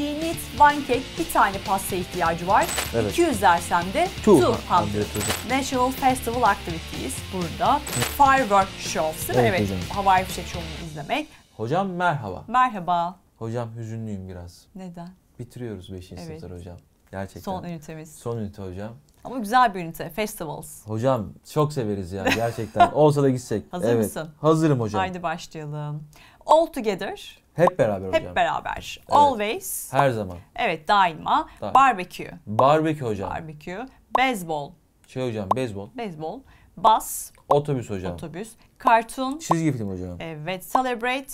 Çiğnit, Vankek bir tane pasta ihtiyacı var. Evet. 200 dersem de 200. National Festival Activities burada. Firework Shows değil mi? Evet. evet. Hocam. Havai fişek şovunu izlemek. Hocam merhaba. Merhaba. Hocam hüzünlüyüm biraz. Neden? Bitiriyoruz 5. Evet. sınıfları hocam. Gerçekten. Son ünitemiz. Son ünite hocam. Ama güzel bir ünite. Festivals. Hocam çok severiz ya gerçekten. Olsa da gitsek. Hazır evet. mısın? Hazırım hocam. Haydi başlayalım. All Together. Hep beraber hep hocam. Hep beraber. Evet. Always. Her zaman. Evet daima. daima. Barbecue. Barbekü hocam. Barbekü. Beyzbol. Şey hocam beyzbol. Beyzbol. Bas. Otobüs hocam. Otobüs. Cartoon. Çizgi film hocam. Evet. Celebrate.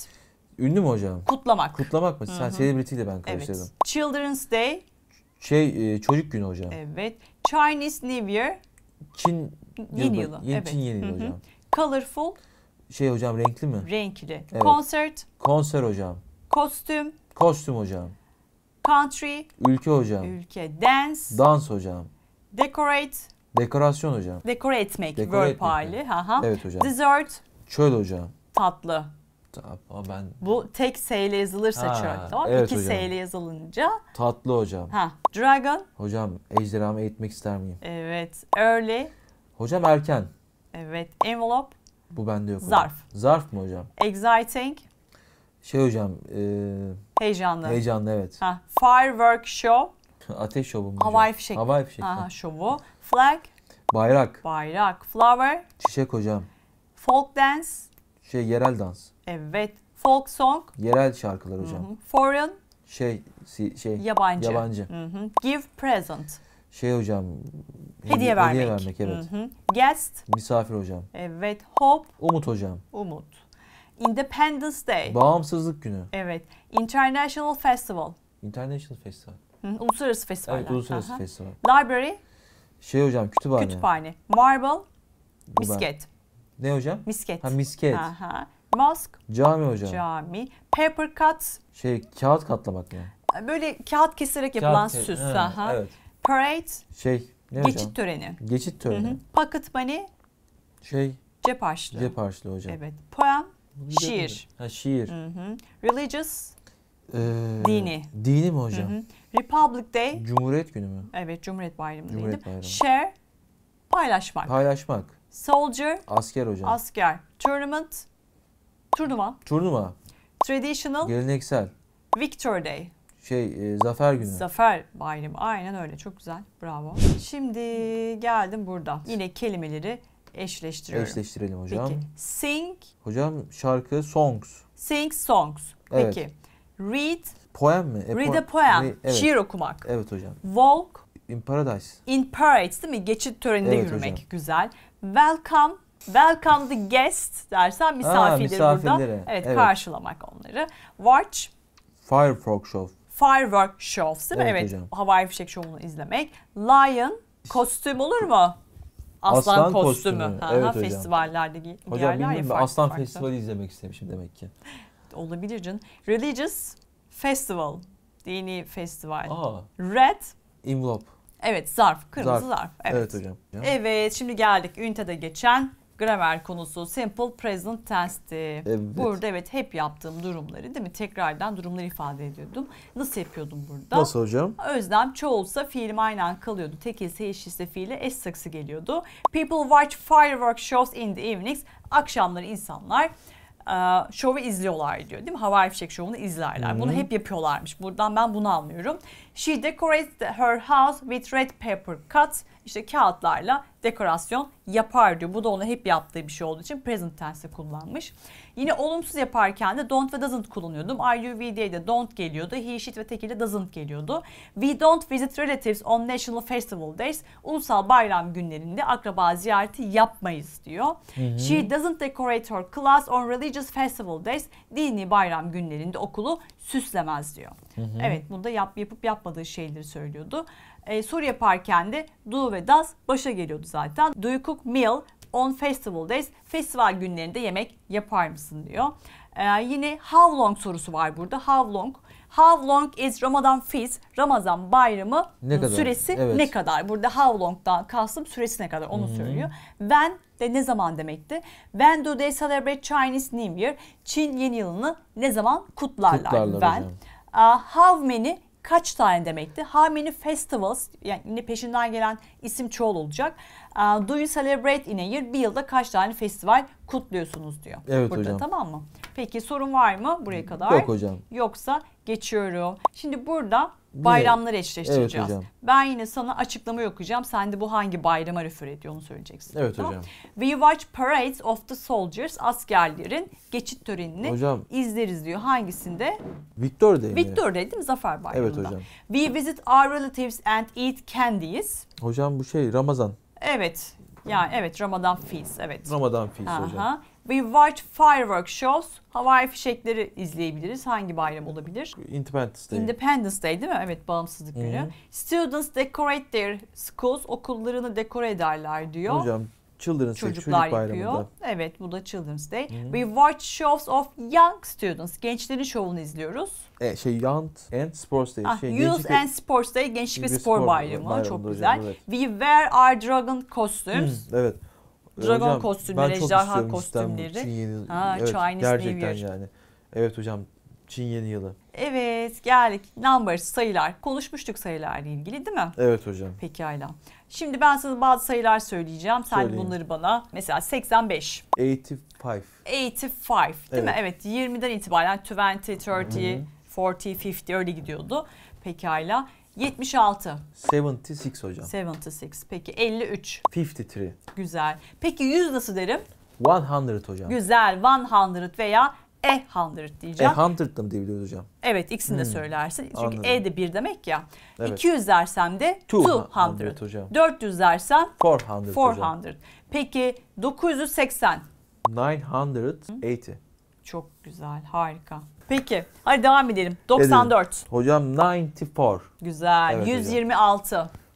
Ünlü mü hocam? Kutlamak. Kutlamak mı? Hı -hı. Sen celebrity'yle ben karıştırdım. Evet. Children's Day. Şey e, çocuk günü hocam. Evet. Chinese New Year. Çin yeni yılı. Yeni, evet. Çin yeni yılı hocam. Colorful şey hocam renkli mi? Renkli. Evet. Konsert. Konser hocam. Kostüm. Kostüm hocam. Country. Ülke hocam. Ülke. Dance. Dans hocam. Decorate. Dekorasyon hocam. Dekore etmek. Dekore etmek. hali. Haha. Evet hocam. Dessert. Çöl hocam. Tatlı. Aa, ben... Bu tek S ile yazılırsa ha, çöl. Tamam evet İki hocam. S ile yazılınca. Tatlı hocam. Ha. Dragon. Hocam ejderhamı eğitmek ister miyim? Evet. Early. Hocam erken. Evet. Envelope. Bu bende yok Zarf. Hocam. Zarf mı hocam? Exciting. Şey hocam. E, heyecanlı. Heyecanlı evet. Ha. Firework show. Ateş şovu mu hocam? Havai fişek. Havai fişek. Aha, şovu. Flag. Bayrak. Bayrak. Flower. Çiçek hocam. Folk dance. Şey yerel dans. Evet. Folk song. Yerel şarkılar hocam. Hı hı. Foreign. Şey si, şey yabancı. Yabancı. Hı hı. Give present şey hocam hediye, hediye vermek. evet. Hı hı. Guest. Misafir hocam. Evet. Hope. Umut hocam. Umut. Independence Day. Bağımsızlık günü. Evet. International Festival. International Festival. Hı, uluslararası festival. Evet uluslararası Aha. festival. Library. Şey hocam kütüphane. Kütüphane. Marble. Misket. Ne hocam? Misket. Ha misket. Aha. Mosque. Cami hocam. Cami. Paper cut. Şey kağıt katlamak mı? Yani. Böyle kağıt keserek yapılan kağıt süs. Ke- ha, evet. Parade. Şey. Ne geçit hocam? töreni. Geçit töreni. Hı hı. Pocket money. Şey. Cep harçlığı. Cep harçlığı hocam. Evet. Poem. Şiir. Ha şiir. Hı hı. Religious. Ee, dini. Dini mi hocam? Hı hı. Republic Day. Cumhuriyet günü mü? Evet Cumhuriyet Bayramı. Cumhuriyet Bayramı. Share. Paylaşmak. Paylaşmak. Soldier. Asker hocam. Asker. Tournament. Turnuva. Turnuva. Traditional. Geleneksel. Victor Day şey e, zafer günü. Zafer bayramı aynen öyle çok güzel bravo. Şimdi geldim burada yine kelimeleri eşleştiriyorum. Eşleştirelim hocam. Peki sing. Hocam şarkı songs. Sing songs. Evet. Peki read. Poem mi? E, read a poem. Re evet. Şiir okumak. Evet hocam. Walk. In paradise. In paradise değil mi? Geçit töreninde evet, yürümek hocam. güzel. Welcome. Welcome the guest dersen misafirleri. Aa, misafirleri burada. Evet, evet karşılamak onları. Watch. Firefox Show. Firework Shows değil mi? Evet, evet havai fişek şovunu izlemek. Lion kostüm olur mu? Aslan, aslan kostümü. kostümü. Ha, evet ha, hocam. Festivallerde gi- hocam bilmiyorum ya, Aslan farklı. Festivali izlemek istemişim demek ki. Olabilir can. Religious Festival. Dini festival. Aa. Red. Envelope. Evet zarf. Kırmızı zarf. zarf. Evet. evet hocam. Evet şimdi geldik ünitede geçen gramer konusu simple present tense'ti. Evet. Burada evet hep yaptığım durumları değil mi? Tekrardan durumları ifade ediyordum. Nasıl yapıyordum burada? Nasıl hocam? Özlem çoğulsa fiilim aynen kalıyordu. Tekilse eşitse fiile eş saksı geliyordu. People watch firework shows in the evenings. Akşamları insanlar şovu e, izliyorlar diyor değil mi? Havai fişek şovunu izlerler. hı Bunu hep yapıyorlarmış. Buradan ben bunu anlıyorum. She decorates her house with red paper cuts. İşte kağıtlarla dekorasyon yapar diyor. Bu da ona hep yaptığı bir şey olduğu için present tense'i kullanmış. Yine olumsuz yaparken de don't ve doesn't kullanıyordum. Are you we diye don't geliyordu. He, she ve tekili doesn't geliyordu. We don't visit relatives on national festival days. Ulusal bayram günlerinde akraba ziyareti yapmayız diyor. Hı hı. She doesn't decorate her class on religious festival days. Dini bayram günlerinde okulu süslemez diyor. Hı hı. Evet bunu da yap, yapıp yapmadığı şeyleri söylüyordu. Ee, soru yaparken de do ve does başa geliyordu zaten. Do you cook meal on festival days. Festival günlerinde yemek yapar mısın diyor. Ee, yine how long sorusu var burada. How long? How long is Ramadan feast? Ramazan bayramı ne kadar? süresi evet. ne kadar? Burada how long'dan kastım süresi ne kadar onu hmm. söylüyor. When de ne zaman demekti? When do they celebrate Chinese New Year? Çin yeni yılını ne zaman kutlarlar? Kutlarlar When. hocam. Uh, how many kaç tane demekti? How many festivals yani yine peşinden gelen isim çoğul olacak. Do you celebrate in a year? Bir yılda kaç tane festival kutluyorsunuz diyor. Evet Burada, hocam. Tamam mı? Peki sorun var mı buraya kadar? Yok hocam. Yoksa geçiyorum. Şimdi burada bayramları eşleştireceğiz. Evet hocam. Ben yine sana açıklama okuyacağım. Sen de bu hangi bayrama refer ediyor onu söyleyeceksin. Evet hocam. We watch parades of the soldiers. Askerlerin geçit törenini hocam, izleriz diyor. Hangisinde? Victor Day. Victor Day değil mi? Zafer Bayramı'nda. Evet hocam. We visit our relatives and eat candies. Hocam bu şey Ramazan. Evet. ya evet Ramadan Feast. Evet. Ramadan Feast Aha. hocam. We watch firework shows. Havai fişekleri izleyebiliriz. Hangi bayram olabilir? Independence Day. Independence Day değil mi? Evet bağımsızlık günü. hı Students decorate their schools. Okullarını dekore ederler diyor. Hocam Children's Day, Çocuk yapıyor. Evet bu da Children's Day. Hmm. We watch shows of young students. Gençlerin şovunu izliyoruz. E, şey Young and Sports Day. Ah, şey, Youth and Sports Day Gençlik ve Spor, spor Bayramı. bayramı Çok güzel. evet. We wear our dragon costumes. Hmm, evet. E, dragon hocam, kostümleri, ejderha kostümleri. İstanbul, Çin, ha, evet, gerçekten yani. Evet hocam Çin yeni yılı. Evet geldik. Numbers sayılar. Konuşmuştuk sayılarla ilgili değil mi? Evet hocam. Peki Ayla. Şimdi ben sana bazı sayılar söyleyeceğim. Sen Söyleyin. bunları bana mesela 85. 85. 85 değil evet. mi? Evet 20'den itibaren 20, 30, Hı-hı. 40, 50 öyle gidiyordu. Peki Ayla. 76. 76 hocam. 76. Peki 53. 53. Güzel. Peki 100 nasıl derim? 100 hocam. Güzel. 100 veya e100 diyeceğim. E100 mı diyebiliyoruz hocam? Evet ikisini hmm. de söylersin. Çünkü Anladım. E de bir demek ya. Evet. 200 dersem de 200. hocam. 400 dersen 400, 400 hocam. Peki 980. 980. Çok güzel harika. Peki hadi devam edelim. 94. Edelim. Hocam 94. Güzel. Evet, 126. Hocam.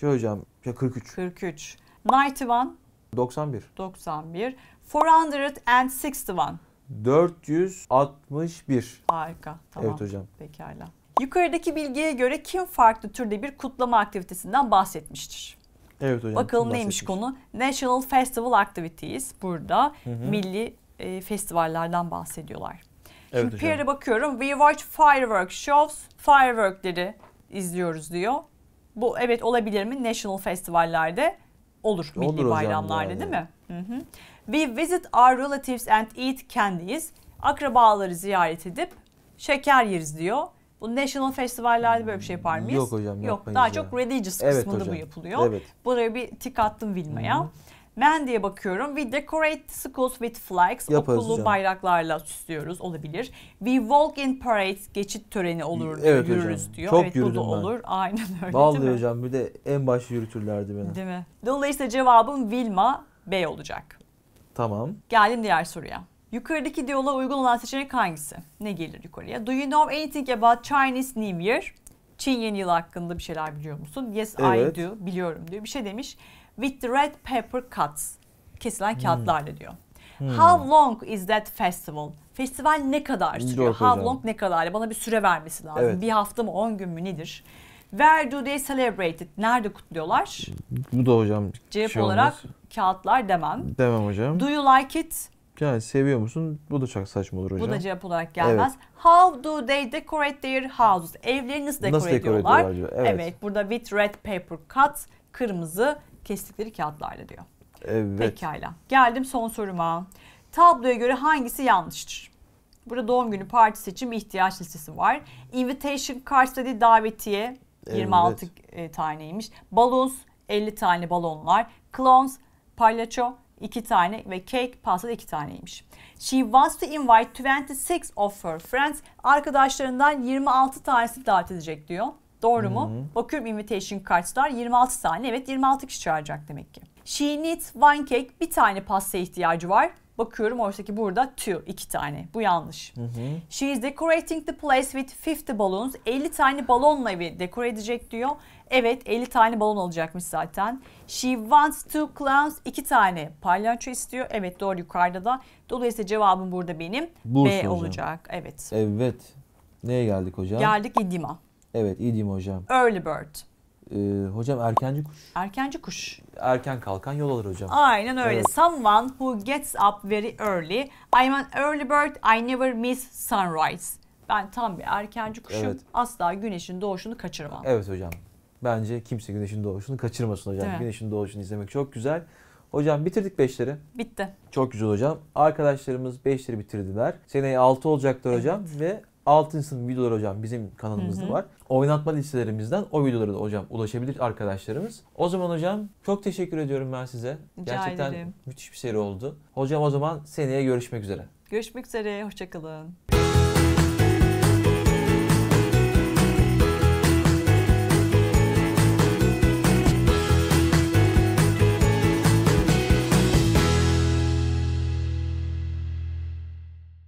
Şey hocam ya 43. 43. 91. 91. 91. 461. 461. Harika. Tamam. Evet hocam. Pekala. Yukarıdaki bilgiye göre kim farklı türde bir kutlama aktivitesinden bahsetmiştir? Evet hocam. Bakalım neymiş konu? National Festival Activities burada hı hı. milli e, festivallerden bahsediyorlar. Evet Şimdi Pierre'e bakıyorum. We watch firework shows, fireworkleri izliyoruz diyor. Bu evet olabilir mi? National festivallerde olur, olur milli bayramlarda değil mi? Hı hı. We visit our relatives and eat candies. Akrabaları ziyaret edip şeker yeriz diyor. Bu national festivallerde böyle bir şey yapar mıyız? Yok hocam Yok, Daha ya. çok religious evet, kısmında hocam. bu yapılıyor. Evet. Buraya bir tik attım Vilma'ya. Hı hı. Men diye bakıyorum. We decorate schools with flags. Yaparız Okulu canım. bayraklarla süslüyoruz. Olabilir. We walk in parades. Geçit töreni olur. Evet yürürüz hocam. diyor. Çok evet, yürüdüm bu da ben. olur. Aynen öyle Vallahi değil mi? hocam bir de en baş yürütürlerdi beni. Değil mi? Dolayısıyla cevabım Vilma B olacak. Tamam. Geldim diğer soruya. Yukarıdaki diyaloğa uygun olan seçenek hangisi? Ne gelir yukarıya? Do you know anything about Chinese New Year? Çin yeni yılı hakkında bir şeyler biliyor musun? Yes evet. I do. Biliyorum diyor. Bir şey demiş with red paper cuts. Kesilen hmm. kağıtlarla hmm. diyor. Hmm. How long is that festival? Festival ne kadar sürüyor? Doğru How hocam. long ne kadar? Bana bir süre vermesi lazım. Evet. Bir hafta mı, on gün mü nedir? Where do they celebrate it? Nerede kutluyorlar? Bu da hocam Cevap şey olarak olmaz. kağıtlar demem. Demem hocam. Do you like it? Yani seviyor musun? Bu da çok saçma olur hocam. Bu da cevap olarak gelmez. Evet. How do they decorate their houses? Evlerini nasıl dekore nasıl Dekore ediyorlar evet. evet. Burada with red paper cut, kırmızı kestikleri kağıtlarla diyor. Evet. Pekala. Geldim son soruma. Tabloya göre hangisi yanlıştır? Burada doğum günü partisi için ihtiyaç listesi var. Invitation Cards dediği davetiye 26 evet. E, taneymiş. Balloons 50 tane balonlar. Clowns, palyaço 2 tane ve cake pasta da 2 taneymiş. She wants to invite 26 of her friends. Arkadaşlarından 26 tanesi davet edecek diyor. Doğru mu? Bakıyorum invitation kartlar 26 tane. Evet 26 kişi çağıracak demek ki. She needs one cake. Bir tane pasta ihtiyacı var. Bakıyorum oradaki burada two. iki tane. Bu yanlış. Hı hı. She is decorating the place with 50 balloons. 50 tane balonla evi dekore edecek diyor. Evet 50 tane balon olacakmış zaten. She wants two clowns. iki tane palyaço istiyor. Evet doğru yukarıda da. Dolayısıyla cevabım burada benim. Bursa B hocam. olacak. Evet. Evet. Neye geldik hocam? Geldik idima. Evet iyi diyeyim hocam. Early bird. Ee, hocam erkenci kuş. Erkenci kuş. Erken kalkan yol alır hocam. Aynen öyle. Evet. Someone who gets up very early. I'm an early bird. I never miss sunrise. Ben tam bir erkenci kuşum. Evet. Asla güneşin doğuşunu kaçırmam. Evet hocam. Bence kimse güneşin doğuşunu kaçırmasın hocam. Evet. Güneşin doğuşunu izlemek çok güzel. Hocam bitirdik 5'leri. Bitti. Çok güzel hocam. Arkadaşlarımız 5'leri bitirdiler. Seneye 6 olacaklar hocam ve 6. sınıf videoları hocam bizim kanalımızda hı hı. var oynatma listelerimizden o videolara da hocam ulaşabilir arkadaşlarımız. O zaman hocam çok teşekkür ediyorum ben size. Rica Gerçekten ederim. müthiş bir seri oldu. Hocam o zaman seneye görüşmek üzere. Görüşmek üzere, hoşçakalın.